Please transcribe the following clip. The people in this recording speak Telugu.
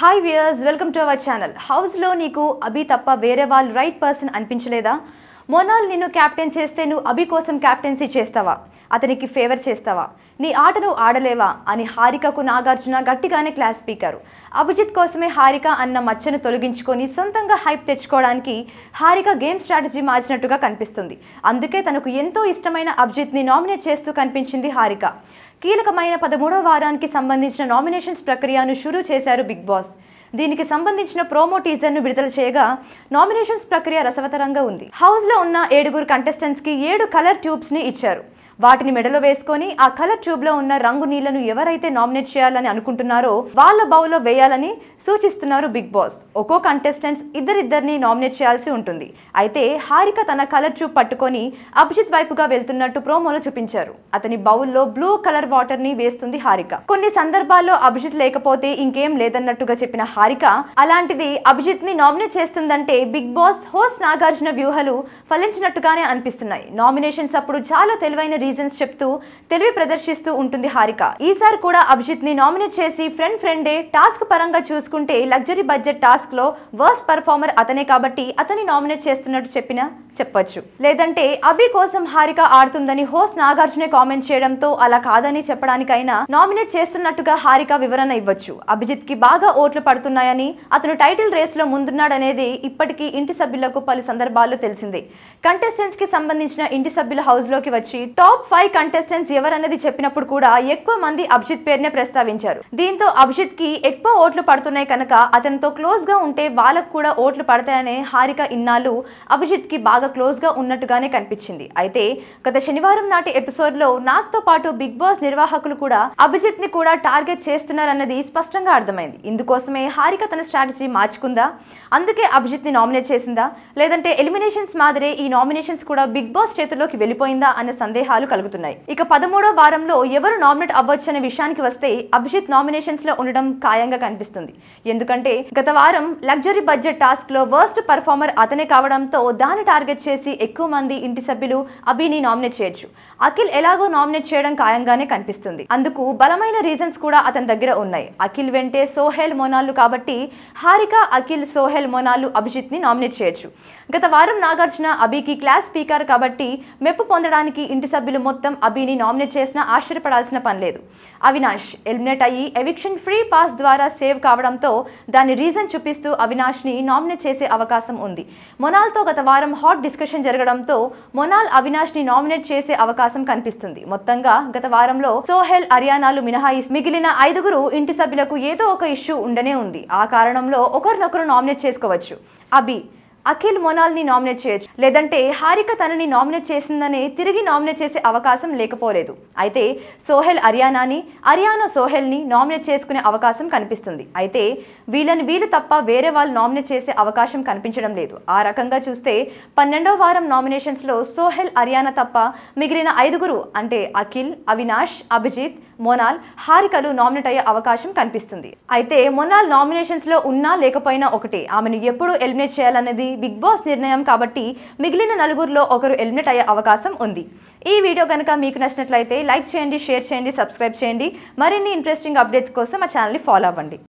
hi viewers welcome to our channel హౌస్లో నీకు అభి తప్ప వేరే వాళ్ళు రైట్ పర్సన్ అనిపించలేదా మొనాల్ నిన్ను క్యాప్టెన్ చేస్తే నువ్వు అభి కోసం క్యాప్టెన్సీ చేస్తావా అతనికి ఫేవర్ చేస్తావా నీ నువ్వు ఆడలేవా అని హారికకు నాగార్జున గట్టిగానే క్లాస్ పీకారు అభిజిత్ కోసమే హారిక అన్న మచ్చను తొలగించుకొని సొంతంగా హైప్ తెచ్చుకోవడానికి హారిక గేమ్ స్ట్రాటజీ మార్చినట్టుగా కనిపిస్తుంది అందుకే తనకు ఎంతో ఇష్టమైన అభిజిత్ని నామినేట్ చేస్తూ కనిపించింది హారిక కీలకమైన పదమూడవ వారానికి సంబంధించిన నామినేషన్స్ ప్రక్రియను షురూ చేశారు బిగ్ బాస్ దీనికి సంబంధించిన ప్రోమో టీజర్ను విడుదల చేయగా నామినేషన్స్ ప్రక్రియ రసవతరంగా ఉంది హౌస్లో ఉన్న ఏడుగురు కి ఏడు కలర్ ట్యూబ్స్ని ఇచ్చారు వాటిని మెడలో వేసుకొని ఆ కలర్ ట్యూబ్ లో ఉన్న రంగు నీళ్లను ఎవరైతే నామినేట్ చేయాలని అనుకుంటున్నారో వాళ్ళ బౌల్లో వేయాలని సూచిస్తున్నారు బిగ్ బాస్ ఒక్కో కంటెస్టెంట్స్ ఇద్దరిద్దరిని నామినేట్ చేయాల్సి ఉంటుంది అయితే హారిక తన కలర్ ట్యూబ్ పట్టుకొని అభిజిత్ వైపుగా వెళ్తున్నట్టు ప్రోమోలో చూపించారు అతని బౌల్లో బ్లూ కలర్ వాటర్ ని వేస్తుంది హారిక కొన్ని సందర్భాల్లో అభిజిత్ లేకపోతే ఇంకేం లేదన్నట్టుగా చెప్పిన హారిక అలాంటిది అభిజిత్ ని నామినేట్ చేస్తుందంటే బిగ్ బాస్ హోస్ట్ నాగార్జున వ్యూహలు ఫలించినట్టుగానే అనిపిస్తున్నాయి నామినేషన్స్ అప్పుడు చాలా తెలివైన రీజన్స్ చెప్తూ తెలివి ప్రదర్శిస్తూ ఉంటుంది హారిక ఈసారి కూడా అభిజిత్ ని నామినేట్ చేసి ఫ్రెండ్ ఫ్రెండే టాస్క్ పరంగా చూసుకుంటే లగ్జరీ బడ్జెట్ టాస్క్ లో వర్స్ట్ పర్ఫార్మర్ అతనే కాబట్టి అతని నామినేట్ చేస్తున్నట్టు చెప్పిన చెప్పొచ్చు లేదంటే అభి కోసం హారిక ఆడుతుందని హోస్ నాగార్జునే కామెంట్ చేయడంతో అలా కాదని చెప్పడానికైనా నామినేట్ చేస్తున్నట్టుగా హారిక వివరణ ఇవ్వచ్చు అభిజిత్ కి బాగా ఓట్లు పడుతున్నాయని అతను టైటిల్ రేస్ లో ముందున్నాడనేది ఇప్పటికీ ఇంటి సభ్యులకు పలు సందర్భాల్లో తెలిసిందే కంటెస్టెంట్స్ కి సంబంధించిన ఇంటి సభ్యుల హౌస్ లోకి వచ్చి టాప్ టాప్ ఫైవ్ కంటెస్టెంట్స్ ఎవరన్నది చెప్పినప్పుడు కూడా ఎక్కువ మంది అభిజిత్ పేరునే ప్రస్తావించారు దీంతో అభిజిత్ కి ఎక్కువ ఓట్లు పడుతున్నాయి కనుక అతనితో క్లోజ్ గా ఉంటే వాళ్ళకు కూడా ఓట్లు పడతాయనే హారిక ఇన్నాళ్ళు అభిజిత్ కి బాగా క్లోజ్ గా ఉన్నట్టుగానే కనిపించింది అయితే గత శనివారం నాటి ఎపిసోడ్ లో నాతో పాటు బిగ్ బాస్ నిర్వాహకులు కూడా అభిజిత్ ని కూడా టార్గెట్ చేస్తున్నారన్నది స్పష్టంగా అర్థమైంది ఇందుకోసమే హారిక తన స్ట్రాటజీ మార్చుకుందా అందుకే అభిజిత్ ని నామినేట్ చేసిందా లేదంటే ఎలిమినేషన్స్ మాదిరే ఈ నామినేషన్స్ కూడా బిగ్ బాస్ చేతుల్లోకి వెళ్ళిపోయిందా అనే సందేహాలు కలుగుతున్నాయి ఇక పదమూడో వారంలో ఎవరు నామినేట్ అవ్వచ్చు అనే విషయానికి వస్తే అభిజిత్ నామినేషన్స్ లో ఉండడం ఖాయంగా కనిపిస్తుంది ఎందుకంటే గత వారం లగ్జరీ బడ్జెట్ టాస్క్ లో వర్స్ట్ పర్ఫార్మర్ అతనే కావడంతో దాన్ని టార్గెట్ చేసి ఎక్కువ మంది ఇంటి సభ్యులు అభిని నామినేట్ చేయొచ్చు అఖిల్ ఎలాగో నామినేట్ చేయడం ఖాయంగానే కనిపిస్తుంది అందుకు బలమైన రీజన్స్ కూడా అతని దగ్గర ఉన్నాయి అఖిల్ వెంటే సోహెల్ మోనాలు కాబట్టి హారిక అఖిల్ సోహెల్ మోనాలు అభిజిత్ ని నామినేట్ చేయొచ్చు గత వారం నాగార్జున అభికి క్లాస్ స్పీకర్ కాబట్టి మెప్పు పొందడానికి ఇంటి సభ్యులు అభిమానులు మొత్తం అభిని నామినేట్ చేసినా ఆశ్చర్యపడాల్సిన పని లేదు అవినాష్ ఎలిమినేట్ అయ్యి ఎవిక్షన్ ఫ్రీ పాస్ ద్వారా సేవ్ కావడంతో దాని రీజన్ చూపిస్తూ అవినాష్ని నామినేట్ చేసే అవకాశం ఉంది మొనాల్తో గత వారం హాట్ డిస్కషన్ జరగడంతో మొనాల్ అవినాష్ని నామినేట్ చేసే అవకాశం కనిపిస్తుంది మొత్తంగా గత వారంలో సోహెల్ హర్యానాలు మినహాయి మిగిలిన ఐదుగురు ఇంటి సభ్యులకు ఏదో ఒక ఇష్యూ ఉండనే ఉంది ఆ కారణంలో ఒకరినొకరు నామినేట్ చేసుకోవచ్చు అభి అఖిల్ మొనాల్ని నామినేట్ చేయొచ్చు లేదంటే హారిక తనని నామినేట్ చేసిందనే తిరిగి నామినేట్ చేసే అవకాశం లేకపోలేదు అయితే సోహెల్ అరియానాని అరియానా సోహెల్ని నామినేట్ చేసుకునే అవకాశం కనిపిస్తుంది అయితే వీళ్ళని వీళ్ళు తప్ప వేరే వాళ్ళు నామినేట్ చేసే అవకాశం కనిపించడం లేదు ఆ రకంగా చూస్తే పన్నెండో వారం నామినేషన్స్లో సోహెల్ అరియానా తప్ప మిగిలిన ఐదుగురు అంటే అఖిల్ అవినాష్ అభిజిత్ మొనాల్ హారికలు నామినేట్ అయ్యే అవకాశం కనిపిస్తుంది అయితే మొనాల్ నామినేషన్స్లో ఉన్నా లేకపోయినా ఒకటే ఆమెను ఎప్పుడు ఎలిమినేట్ చేయాలనేది బిగ్ బాస్ నిర్ణయం కాబట్టి మిగిలిన నలుగురిలో ఒకరు ఎలిమినేట్ అయ్యే అవకాశం ఉంది ఈ వీడియో కనుక మీకు నచ్చినట్లయితే లైక్ చేయండి షేర్ చేయండి సబ్స్క్రైబ్ చేయండి మరిన్ని ఇంట్రెస్టింగ్ అప్డేట్స్ కోసం మా ఛానల్ని ఫాలో అవ్వండి